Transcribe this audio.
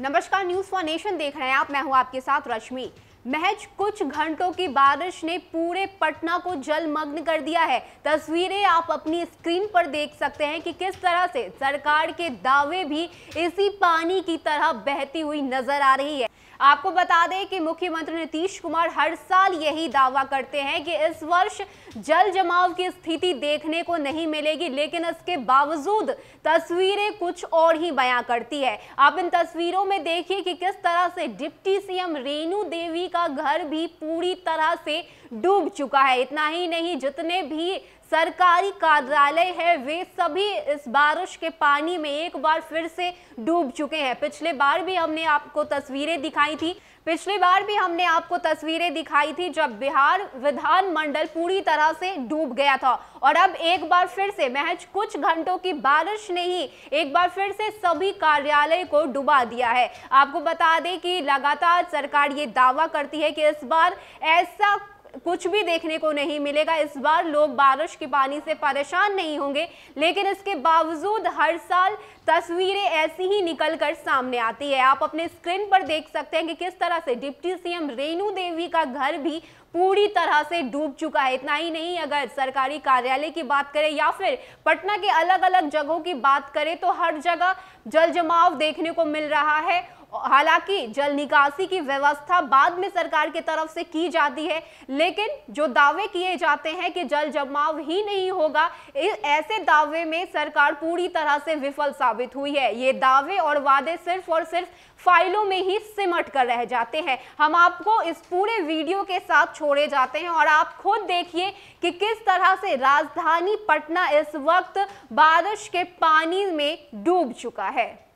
नमस्कार news for nation देख रहे हैं आप मैं हूं आपके साथ रश्मि महज कुछ घंटों की बारिश ने पूरे पटना को जलमग्न कर दिया है तस्वीरें आप अपनी स्क्रीन पर देख सकते हैं कि किस तरह से सरकार के दावे भी इसी पानी की तरह बहती हुई नजर आ रही है आपको बता दें कि मुख्यमंत्री नीतीश कुमार हर साल यही दावा करते हैं कि इस वर्ष जल जमाव की स्थिति देखने को नहीं मिलेगी लेकिन इसके बावजूद तस्वीरें कुछ और ही बयां करती है आप इन तस्वीरों में देखिए कि किस तरह से डिप्टी सीएम रेणु देवी का घर भी पूरी तरह से डूब चुका है इतना ही नहीं जितने भी सरकारी कार्यालय है वे सभी इस बारिश के पानी में एक बार फिर से डूब चुके हैं पिछले बार भी हमने आपको तस्वीरें दिखाई थी पिछली बार भी हमने आपको तस्वीरें दिखाई थी जब बिहार विधानमंडल पूरी तरह से डूब गया था और अब एक बार फिर से महज कुछ घंटों की बारिश ने ही एक बार फिर से सभी कार्यालय को डुबा दिया है आपको बता दें कि लगातार सरकार ये दावा करती है कि इस बार ऐसा कुछ भी देखने को नहीं मिलेगा इस बार लोग बारिश के पानी से परेशान नहीं होंगे लेकिन इसके बावजूद हर साल तस्वीरें ऐसी ही निकल कर सामने आती है आप अपने स्क्रीन पर देख सकते हैं कि किस तरह से डिप्टी सीएम रेणु देवी का घर भी पूरी तरह से डूब चुका है इतना ही नहीं अगर सरकारी कार्यालय की बात करें या फिर पटना के अलग अलग जगहों की बात करें तो हर जगह जल जमाव देखने को मिल रहा है हालांकि जल निकासी की व्यवस्था बाद में सरकार की तरफ से की जाती है लेकिन जो दावे किए जाते हैं कि जल जमाव ही नहीं होगा ऐसे दावे में सरकार पूरी तरह से विफल साबित हुई है ये दावे और वादे सिर्फ और सिर्फ फाइलों में ही सिमट कर रह जाते हैं हम आपको इस पूरे वीडियो के साथ छोड़े जाते हैं और आप खुद देखिए कि किस तरह से राजधानी पटना इस वक्त बारिश के पानी में डूब चुका है